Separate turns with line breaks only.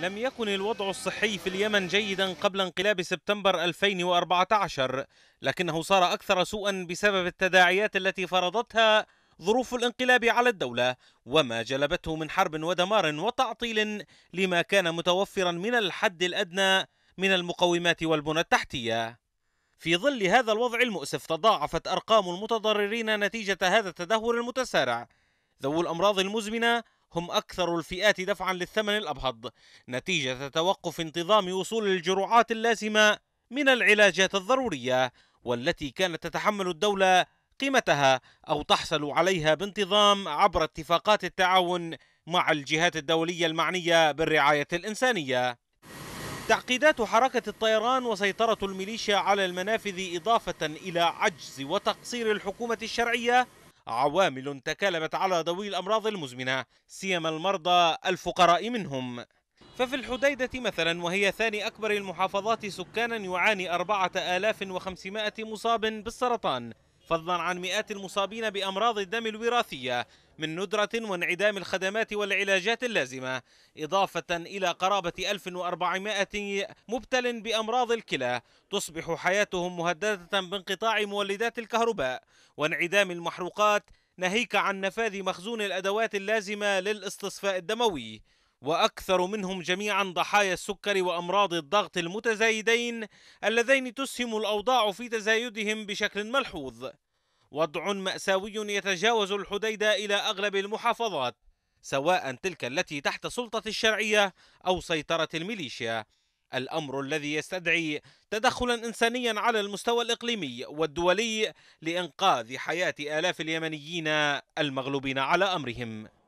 لم يكن الوضع الصحي في اليمن جيدا قبل انقلاب سبتمبر 2014 لكنه صار أكثر سوءا بسبب التداعيات التي فرضتها ظروف الانقلاب على الدولة وما جلبته من حرب ودمار وتعطيل لما كان متوفرا من الحد الأدنى من المقومات والبنى التحتية في ظل هذا الوضع المؤسف تضاعفت أرقام المتضررين نتيجة هذا التدهور المتسارع ذوو الأمراض المزمنة هم أكثر الفئات دفعا للثمن الأبهض نتيجة توقف انتظام وصول الجرعات اللازمة من العلاجات الضرورية والتي كانت تتحمل الدولة قيمتها أو تحصل عليها بانتظام عبر اتفاقات التعاون مع الجهات الدولية المعنية بالرعاية الإنسانية تعقيدات حركة الطيران وسيطرة الميليشيا على المنافذ إضافة إلى عجز وتقصير الحكومة الشرعية عوامل تكالبت على ذوي الأمراض المزمنة سيما المرضى الفقراء منهم ففي الحديدة مثلا وهي ثاني أكبر المحافظات سكانا يعاني 4500 مصاب بالسرطان فضلا عن مئات المصابين بأمراض الدم الوراثية من ندرة وانعدام الخدمات والعلاجات اللازمة إضافة إلى قرابة 1400 مبتل بأمراض الكلى تصبح حياتهم مهددة بانقطاع مولدات الكهرباء وانعدام المحروقات ناهيك عن نفاذ مخزون الأدوات اللازمة للاستصفاء الدموي واكثر منهم جميعا ضحايا السكر وامراض الضغط المتزايدين اللذين تسهم الاوضاع في تزايدهم بشكل ملحوظ وضع ماساوي يتجاوز الحديدة الى اغلب المحافظات سواء تلك التي تحت سلطه الشرعيه او سيطره الميليشيا الامر الذي يستدعي تدخلا انسانيا على المستوى الاقليمي والدولي لانقاذ حياه الاف اليمنيين المغلوبين على امرهم